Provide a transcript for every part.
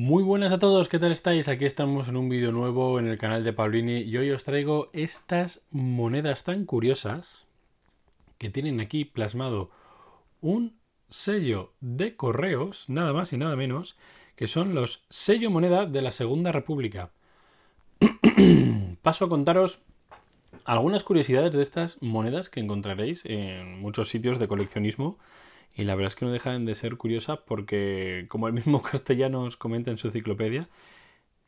Muy buenas a todos, ¿qué tal estáis? Aquí estamos en un vídeo nuevo en el canal de Paulini y hoy os traigo estas monedas tan curiosas que tienen aquí plasmado un sello de correos, nada más y nada menos, que son los sello moneda de la Segunda República. Paso a contaros algunas curiosidades de estas monedas que encontraréis en muchos sitios de coleccionismo y la verdad es que no dejan de ser curiosas porque, como el mismo castellano Castellanos comenta en su enciclopedia,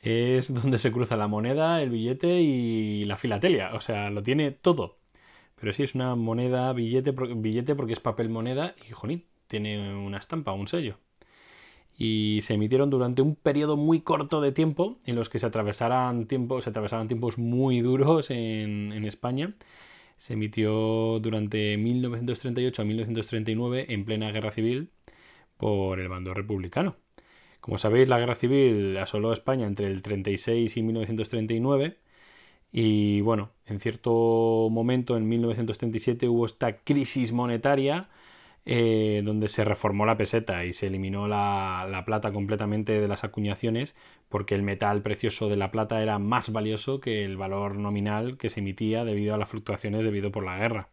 es donde se cruza la moneda, el billete y la filatelia. O sea, lo tiene todo. Pero sí, es una moneda, billete, billete porque es papel moneda y, jolín, tiene una estampa, un sello. Y se emitieron durante un periodo muy corto de tiempo en los que se atravesaran, se tiempos muy duros en España se emitió durante 1938 a 1939 en plena guerra civil por el bando republicano. Como sabéis, la guerra civil asoló a España entre el 36 y 1939 y bueno, en cierto momento en 1937 hubo esta crisis monetaria eh, donde se reformó la peseta y se eliminó la, plata completamente de las acuñaciones porque el metal precioso de la plata era más valioso que el valor nominal que se emitía debido a las fluctuaciones debido por la guerra.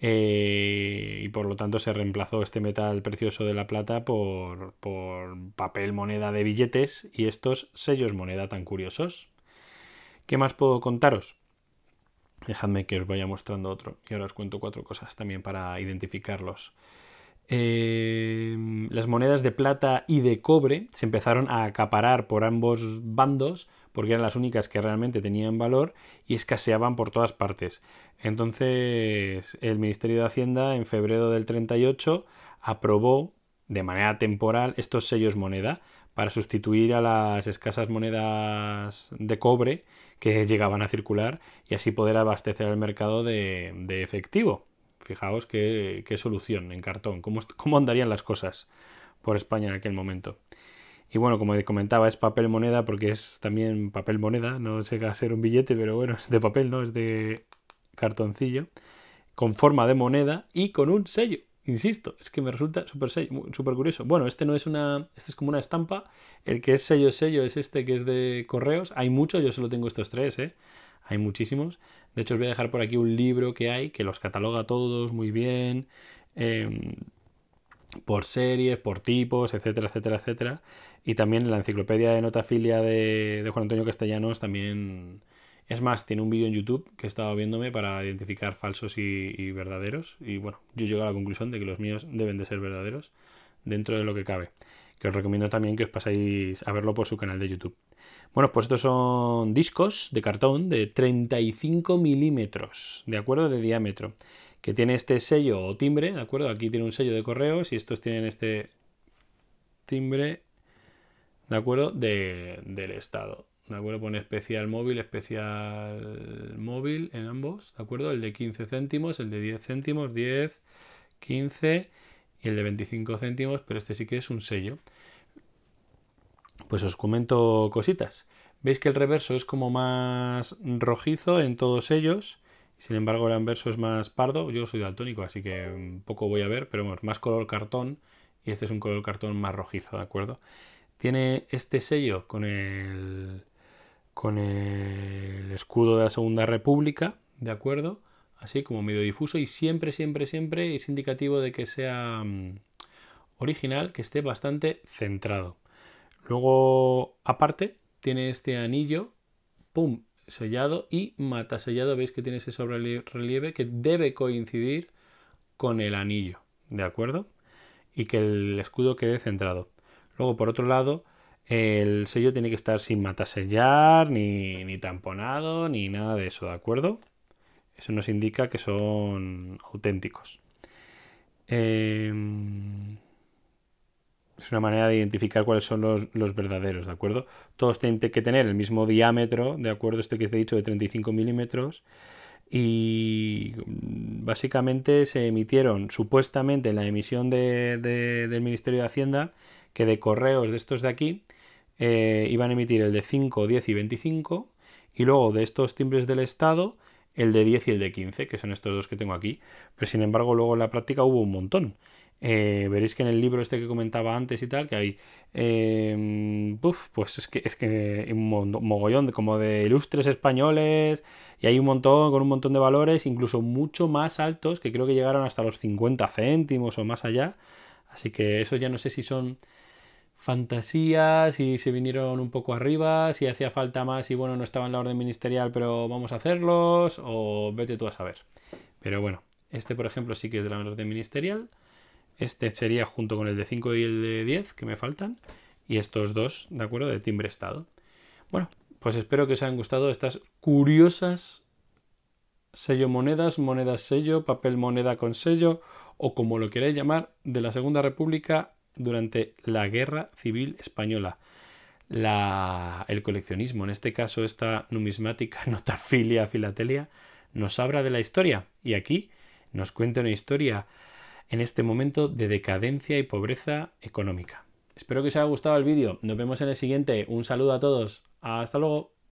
Eh, y por lo tanto se reemplazó este metal precioso de la plata por papel moneda de billetes y estos sellos moneda tan curiosos. ¿Qué más puedo contaros? Dejadme que os vaya mostrando otro y ahora os cuento cuatro cosas también para identificarlos. Em, las monedas de plata y de cobre se empezaron a acaparar por ambos bandos porque eran las únicas que realmente tenían valor y escaseaban por todas partes. Entonces el Ministerio de Hacienda en febrero del 38 aprobó de manera temporal estos sellos moneda para sustituir a las escasas monedas de cobre que llegaban a circular y así poder abastecer el mercado de, efectivo. Fijaos qué, solución en cartón, cómo, cómo andarían las cosas por España en aquel momento. Y bueno, como comentaba, es papel moneda porque es también papel moneda, no llega a ser un billete, pero bueno, es de papel, ¿no? Es de cartoncillo, con forma de moneda y con un sello. Insisto, es que me resulta súper curioso. Bueno, este no es una. Este es como una estampa. El que es sello sello es este que es de correos. Hay muchos, yo solo tengo estos tres, ¿eh? Hay muchísimos. De hecho, os voy a dejar por aquí un libro que hay, que los cataloga todos muy bien. Em, por series, por tipos, etcétera, etcétera, etcétera. Y también la enciclopedia de notafilia de, de Juan Antonio Castellanos también es más, tiene un vídeo en YouTube que he estado viéndome para identificar falsos y, verdaderos. Y bueno, yo llego a la conclusión de que los míos deben de ser verdaderos dentro de lo que cabe. Que os recomiendo también que os pasáis a verlo por su canal de YouTube. Bueno, pues estos son discos de cartón de 35 milímetros, de acuerdo, de diámetro. Que tiene este sello o timbre, de acuerdo, aquí tiene un sello de correos y estos tienen este timbre, de acuerdo, del estado de acuerdo pone especial móvil, especial móvil en ambos, ¿de acuerdo? El de 15 céntimos, el de 10 céntimos, 10, 15 y el de 25 céntimos, pero este sí que es un sello. Pues os comento cositas. Veis que el reverso es como más rojizo en todos ellos. Sin embargo, el anverso es más pardo. Yo soy daltónico, así que poco voy a ver, pero bueno, más color cartón. Y este es un color cartón más rojizo, ¿de acuerdo? Tiene este sello con el con el escudo de la Segunda República, ¿de acuerdo? Así como medio difuso y siempre, siempre, siempre es indicativo de que sea mm, original, que esté bastante centrado. Luego, aparte, tiene este anillo, pum, sellado y matasellado. Veis que tiene ese sobre relieve que debe coincidir con el anillo, ¿de acuerdo? Y que el escudo quede centrado. Luego, por otro lado, el sello tiene que estar sin matasellar, ni, ni tamponado, ni nada de eso, ¿de acuerdo? Eso nos indica que son auténticos. Em, es una manera de identificar cuáles son los, verdaderos, ¿de acuerdo? Todos este tienen que tener el mismo diámetro, ¿de acuerdo? Este que os he dicho de 35 milímetros. Y básicamente se emitieron supuestamente en la emisión del Ministerio de Hacienda que de correos de estos de aquí eh, iban a emitir el de 5, 10 y 25 y luego de estos timbres del Estado el de 10 y el de 15, que son estos dos que tengo aquí. Pero sin embargo luego en la práctica hubo un montón. Eh, veréis que en el libro este que comentaba antes y tal, que hay, eh, pues es que, es que un mogollón de, como de ilustres españoles y hay un montón, con un montón de valores, incluso mucho más altos, que creo que llegaron hasta los 50 céntimos o más allá. Así que eso ya no sé si son Fantasías si se vinieron un poco arriba, si hacía falta más y bueno, no estaba en la orden ministerial, pero vamos a hacerlos, o vete tú a saber. Pero bueno, este por ejemplo sí que es de la orden ministerial. Este sería junto con el de 5 y el de 10 que me faltan. Y estos dos, ¿de acuerdo? De timbre estado. Bueno, pues espero que os hayan gustado estas curiosas sello monedas, monedas sello, papel moneda con sello, o como lo queráis llamar, de la Segunda República durante la Guerra Civil Española. el coleccionismo, en este caso esta numismática notafilia filatelia, nos habla de la historia y aquí nos cuenta una historia en este momento de decadencia y pobreza económica. Espero que os haya gustado el vídeo. Nos vemos en el siguiente. Un saludo a todos. Hasta luego.